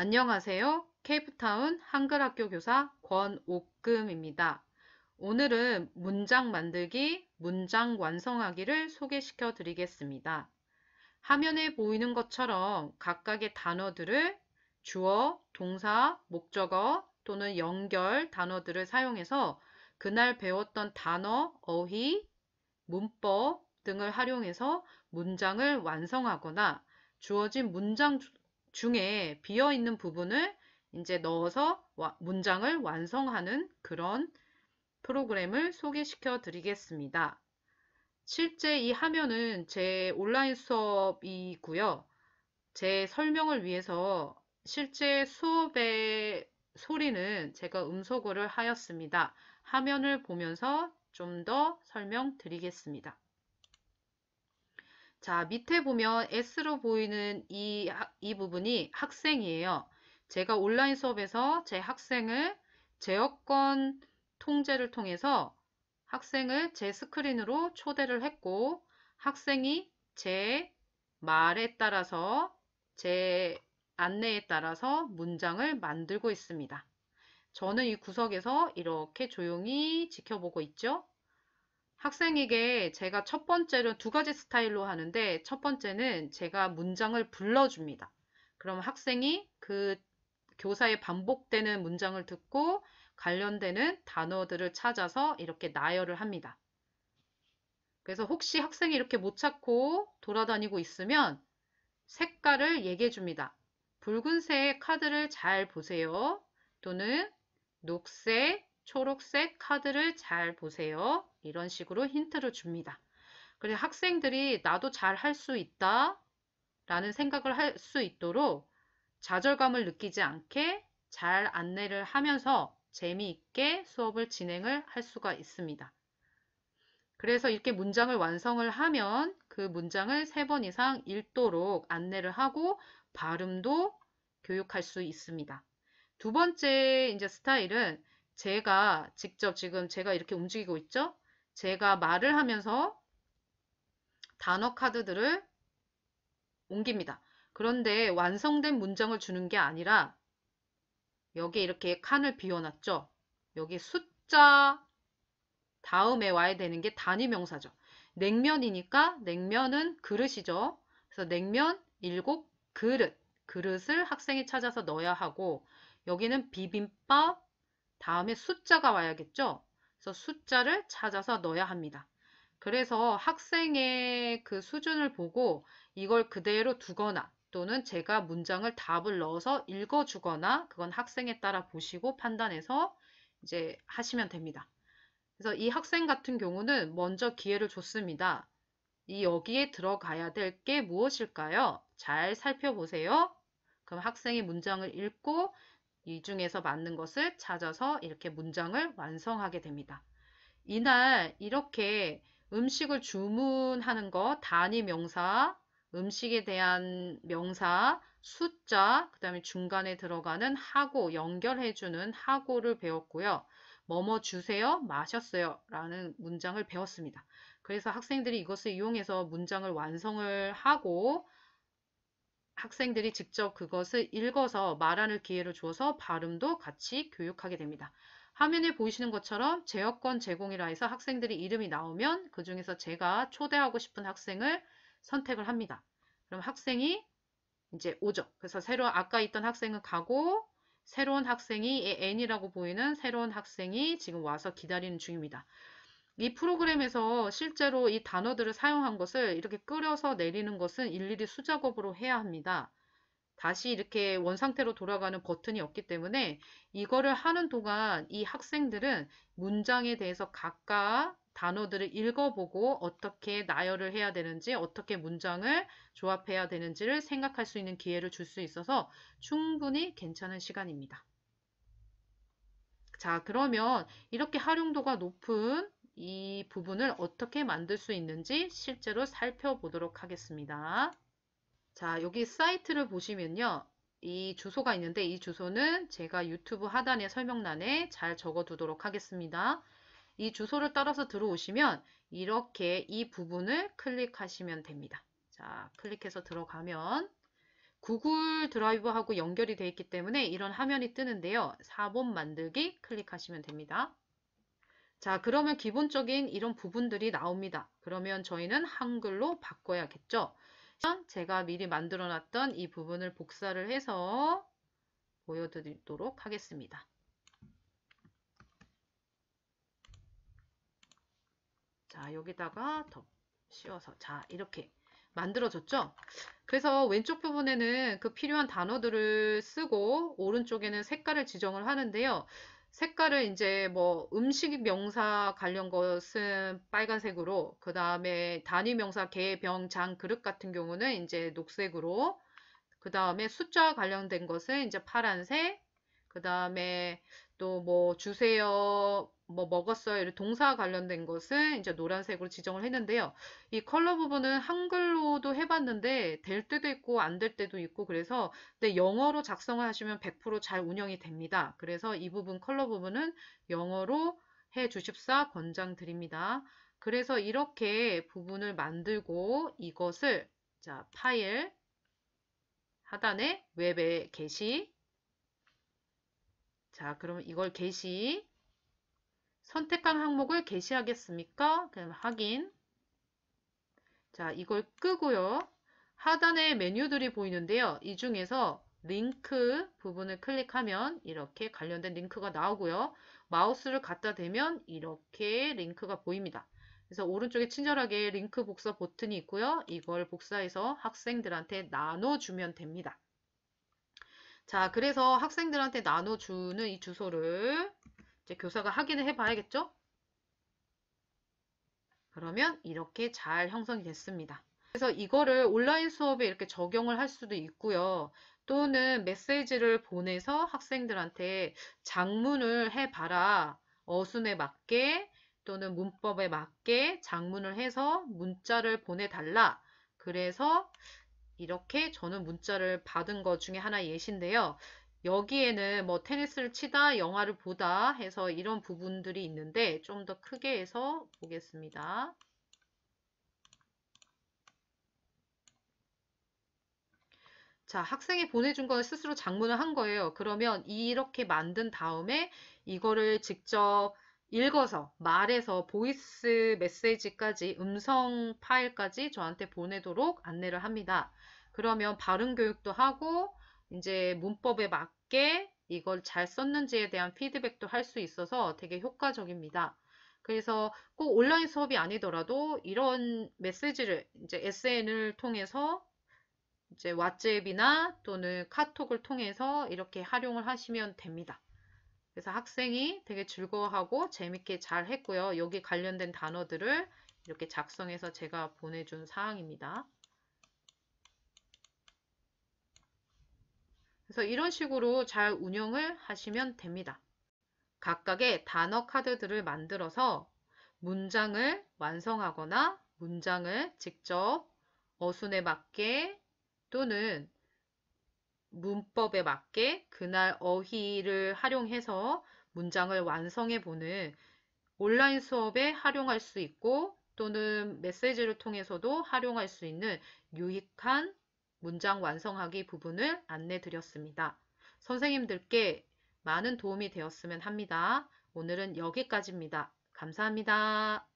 안녕하세요. 케이프타운 한글학교 교사 권옥금입니다. 오늘은 문장 만들기, 문장 완성하기를 소개시켜 드리겠습니다. 화면에 보이는 것처럼 각각의 단어들을 주어, 동사, 목적어 또는 연결 단어들을 사용해서 그날 배웠던 단어, 어휘, 문법 등을 활용해서 문장을 완성하거나 주어진 문장 중에 비어 있는 부분을 이제 넣어서 문장을 완성하는 그런 프로그램을 소개시켜 드리겠습니다. 실제 이 화면은 제 온라인 수업이고요. 제 설명을 위해서 실제 수업의 소리는 제가 음소거를 하였습니다. 화면을 보면서 좀 더 설명드리겠습니다. 자, 밑에 보면 S로 보이는 이, 이 부분이 학생이에요. 제가 온라인 수업에서 제 학생을 제어권 통제를 통해서 학생을 제 스크린으로 초대를 했고 학생이 제 말에 따라서 제 안내에 따라서 문장을 만들고 있습니다. 저는 이 구석에서 이렇게 조용히 지켜보고 있죠. 학생에게 제가 첫 번째로 두 가지 스타일로 하는데 첫 번째는 제가 문장을 불러줍니다. 그럼 학생이 그 교사의 반복되는 문장을 듣고 관련되는 단어들을 찾아서 이렇게 나열을 합니다. 그래서 혹시 학생이 이렇게 못 찾고 돌아다니고 있으면 색깔을 얘기해 줍니다. 붉은색 카드를 잘 보세요. 또는 녹색, 초록색 카드를 잘 보세요. 이런 식으로 힌트를 줍니다. 그래서 학생들이 나도 잘 할 수 있다 라는 생각을 할 수 있도록 좌절감을 느끼지 않게 잘 안내를 하면서 재미있게 수업을 진행을 할 수가 있습니다. 그래서 이렇게 문장을 완성을 하면 그 문장을 3번 이상 읽도록 안내를 하고 발음도 교육할 수 있습니다. 두 번째 이제 스타일은 제가 직접 지금 제가 이렇게 움직이고 있죠? 제가 말을 하면서 단어 카드들을 옮깁니다. 그런데 완성된 문장을 주는 게 아니라 여기에 이렇게 칸을 비워놨죠. 여기 숫자 다음에 와야 되는 게 단위 명사죠. 냉면이니까 냉면은 그릇이죠. 그래서 냉면 일곱 그릇, 그릇을 학생이 찾아서 넣어야 하고 여기는 비빔밥, 다음에 숫자가 와야겠죠? 그래서 숫자를 찾아서 넣어야 합니다. 그래서 학생의 그 수준을 보고 이걸 그대로 두거나 또는 제가 문장을 답을 넣어서 읽어주거나 그건 학생에 따라 보시고 판단해서 이제 하시면 됩니다. 그래서 이 학생 같은 경우는 먼저 기회를 줬습니다. 이 여기에 들어가야 될 게 무엇일까요? 잘 살펴보세요. 그럼 학생이 문장을 읽고 이 중에서 맞는 것을 찾아서 이렇게 문장을 완성하게 됩니다. 이날 이렇게 음식을 주문하는 것, 단위 명사, 음식에 대한 명사, 숫자, 그 다음에 중간에 들어가는 하고, 연결해주는 하고를 배웠고요. 뭐뭐 주세요, 마셨어요 라는 문장을 배웠습니다. 그래서 학생들이 이것을 이용해서 문장을 완성을 하고 학생들이 직접 그것을 읽어서 말하는 기회를 주어서 발음도 같이 교육하게 됩니다. 화면에 보이시는 것처럼 제어권 제공이라 해서 학생들이 이름이 나오면 그 중에서 제가 초대하고 싶은 학생을 선택을 합니다. 그럼 학생이 이제 오죠. 그래서 새로 아까 있던 학생은 가고 새로운 학생이 N이라고 보이는 새로운 학생이 지금 와서 기다리는 중입니다. 이 프로그램에서 실제로 이 단어들을 사용한 것을 이렇게 끓여서 내리는 것은 일일이 수작업으로 해야 합니다. 다시 이렇게 원상태로 돌아가는 버튼이 없기 때문에 이거를 하는 동안 이 학생들은 문장에 대해서 각각 단어들을 읽어보고 어떻게 나열을 해야 되는지 어떻게 문장을 조합해야 되는지를 생각할 수 있는 기회를 줄 수 있어서 충분히 괜찮은 시간입니다. 자 그러면 이렇게 활용도가 높은 이 부분을 어떻게 만들 수 있는지 실제로 살펴보도록 하겠습니다. 자, 여기 사이트를 보시면요. 이 주소가 있는데 이 주소는 제가 유튜브 하단의 설명란에 잘 적어두도록 하겠습니다. 이 주소를 따라서 들어오시면 이렇게 이 부분을 클릭하시면 됩니다. 자, 클릭해서 들어가면 구글 드라이브하고 연결이 되어 있기 때문에 이런 화면이 뜨는데요. 4번 만들기 클릭하시면 됩니다. 자, 그러면 기본적인 이런 부분들이 나옵니다. 그러면 저희는 한글로 바꿔야겠죠. 제가 미리 만들어놨던 이 부분을 복사를 해서 보여드리도록 하겠습니다. 자, 여기다가 더 씌워서 자, 이렇게 만들어졌죠? 그래서 왼쪽 부분에는 그 필요한 단어들을 쓰고 오른쪽에는 색깔을 지정을 하는데요. 색깔을 이제 뭐 음식 명사 관련 것은 빨간색으로 그 다음에 단위 명사 개, 병, 장, 그릇 같은 경우는 이제 녹색으로 그 다음에 숫자 관련된 것은 이제 파란색 그 다음에 또뭐 주세요, 뭐 먹었어요 이런 동사 관련된 것은 이제 노란색으로 지정을 했는데요. 이 컬러 부분은 한글로도 해봤는데 될 때도 있고 안 될 때도 있고 그래서 근데 영어로 작성을 하시면 100%잘 운영이 됩니다. 그래서 이 부분 컬러 부분은 영어로 해 주십사 권장드립니다. 그래서 이렇게 부분을 만들고 이것을 자 파일 하단에 웹에 게시 자, 그러면 이걸 게시 선택한 항목을 게시하겠습니까? 그럼 확인. 자, 이걸 끄고요. 하단에 메뉴들이 보이는데요. 이 중에서 링크 부분을 클릭하면 이렇게 관련된 링크가 나오고요. 마우스를 갖다 대면 이렇게 링크가 보입니다. 그래서 오른쪽에 친절하게 링크 복사 버튼이 있고요. 이걸 복사해서 학생들한테 나눠주면 됩니다. 자, 그래서 학생들한테 나눠주는 이 주소를 이제 교사가 확인을 해봐야겠죠? 그러면 이렇게 잘 형성이 됐습니다. 그래서 이거를 온라인 수업에 이렇게 적용을 할 수도 있고요. 또는 메시지를 보내서 학생들한테 장문을 해봐라. 어순에 맞게 또는 문법에 맞게 장문을 해서 문자를 보내달라. 그래서 이렇게 저는 문자를 받은 것 중에 하나 예시인데요. 여기에는 뭐 테니스를 치다, 영화를 보다 해서 이런 부분들이 있는데 좀 더 크게 해서 보겠습니다. 자, 학생이 보내준 건 스스로 장문을 한 거예요. 그러면 이렇게 만든 다음에 이거를 직접 읽어서, 말해서, 보이스 메시지까지, 음성 파일까지 저한테 보내도록 안내를 합니다. 그러면 발음 교육도 하고, 이제 문법에 맞게 이걸 잘 썼는지에 대한 피드백도 할 수 있어서 되게 효과적입니다. 그래서 꼭 온라인 수업이 아니더라도 이런 메시지를 이제 SN을 통해서 이제 왓츠앱이나 또는 카톡을 통해서 이렇게 활용을 하시면 됩니다. 그래서 학생이 되게 즐거워하고 재밌게 잘 했고요. 여기 관련된 단어들을 이렇게 작성해서 제가 보내준 사항입니다. 그래서 이런 식으로 잘 운영을 하시면 됩니다. 각각의 단어 카드들을 만들어서 문장을 완성하거나 문장을 직접 어순에 맞게 또는 문법에 맞게 그날 어휘를 활용해서 문장을 완성해 보는 온라인 수업에 활용할 수 있고 또는 메시지를 통해서도 활용할 수 있는 유익한 문장 완성하기 부분을 안내 드렸습니다. 선생님들께 많은 도움이 되었으면 합니다. 오늘은 여기까지입니다. 감사합니다.